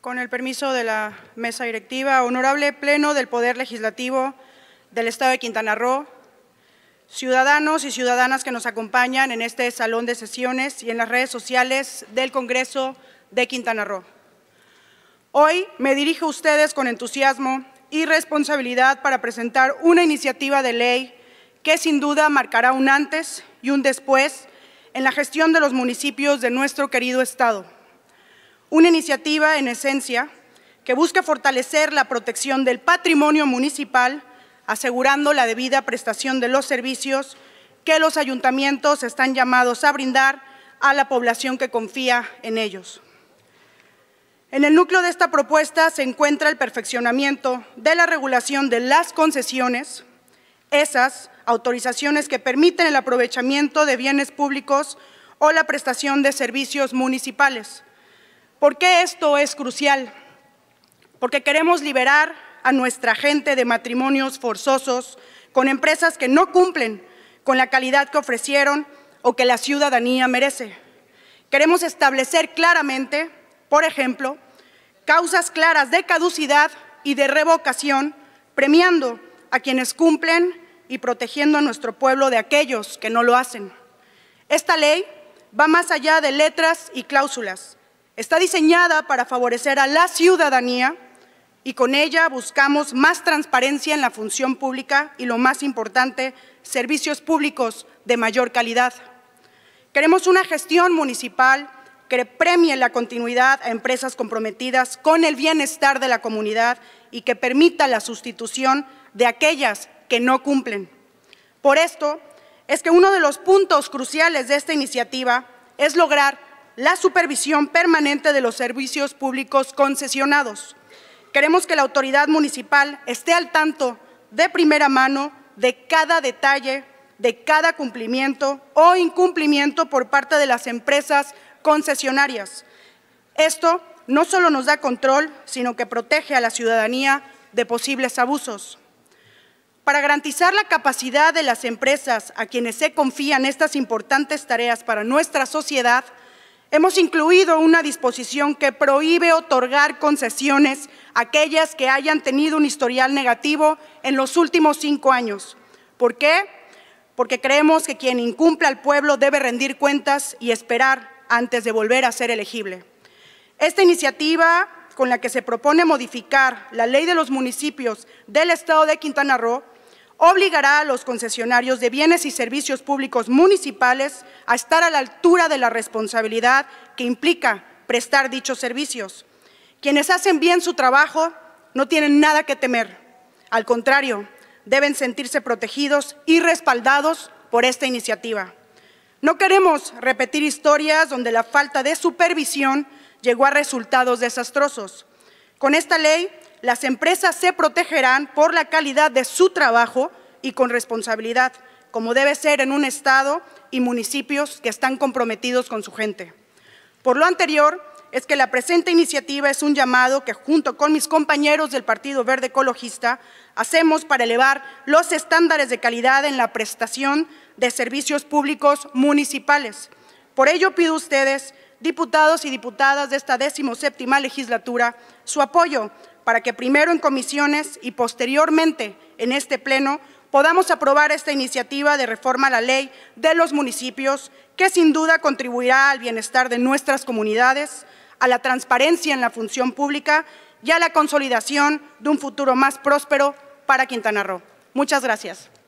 Con el permiso de la mesa directiva, honorable pleno del Poder Legislativo del Estado de Quintana Roo, ciudadanos y ciudadanas que nos acompañan en este salón de sesiones y en las redes sociales del Congreso de Quintana Roo. Hoy me dirijo a ustedes con entusiasmo y responsabilidad para presentar una iniciativa de ley que sin duda marcará un antes y un después en la gestión de los municipios de nuestro querido Estado una iniciativa, en esencia, que busca fortalecer la protección del patrimonio municipal, asegurando la debida prestación de los servicios que los ayuntamientos están llamados a brindar a la población que confía en ellos. En el núcleo de esta propuesta se encuentra el perfeccionamiento de la regulación de las concesiones, esas autorizaciones que permiten el aprovechamiento de bienes públicos o la prestación de servicios municipales, ¿Por qué esto es crucial? Porque queremos liberar a nuestra gente de matrimonios forzosos con empresas que no cumplen con la calidad que ofrecieron o que la ciudadanía merece. Queremos establecer claramente, por ejemplo, causas claras de caducidad y de revocación, premiando a quienes cumplen y protegiendo a nuestro pueblo de aquellos que no lo hacen. Esta ley va más allá de letras y cláusulas. Está diseñada para favorecer a la ciudadanía y con ella buscamos más transparencia en la función pública y, lo más importante, servicios públicos de mayor calidad. Queremos una gestión municipal que premie la continuidad a empresas comprometidas con el bienestar de la comunidad y que permita la sustitución de aquellas que no cumplen. Por esto es que uno de los puntos cruciales de esta iniciativa es lograr la supervisión permanente de los servicios públicos concesionados. Queremos que la autoridad municipal esté al tanto de primera mano de cada detalle, de cada cumplimiento o incumplimiento por parte de las empresas concesionarias. Esto no solo nos da control, sino que protege a la ciudadanía de posibles abusos. Para garantizar la capacidad de las empresas a quienes se confían estas importantes tareas para nuestra sociedad, Hemos incluido una disposición que prohíbe otorgar concesiones a aquellas que hayan tenido un historial negativo en los últimos cinco años. ¿Por qué? Porque creemos que quien incumple al pueblo debe rendir cuentas y esperar antes de volver a ser elegible. Esta iniciativa con la que se propone modificar la ley de los municipios del estado de Quintana Roo obligará a los concesionarios de bienes y servicios públicos municipales a estar a la altura de la responsabilidad que implica prestar dichos servicios. Quienes hacen bien su trabajo no tienen nada que temer. Al contrario, deben sentirse protegidos y respaldados por esta iniciativa. No queremos repetir historias donde la falta de supervisión llegó a resultados desastrosos. Con esta ley las empresas se protegerán por la calidad de su trabajo y con responsabilidad, como debe ser en un Estado y municipios que están comprometidos con su gente. Por lo anterior, es que la presente iniciativa es un llamado que junto con mis compañeros del Partido Verde Ecologista hacemos para elevar los estándares de calidad en la prestación de servicios públicos municipales. Por ello pido a ustedes diputados y diputadas de esta decimoséptima legislatura su apoyo para que primero en comisiones y posteriormente en este Pleno podamos aprobar esta iniciativa de reforma a la ley de los municipios, que sin duda contribuirá al bienestar de nuestras comunidades, a la transparencia en la función pública y a la consolidación de un futuro más próspero para Quintana Roo. Muchas gracias.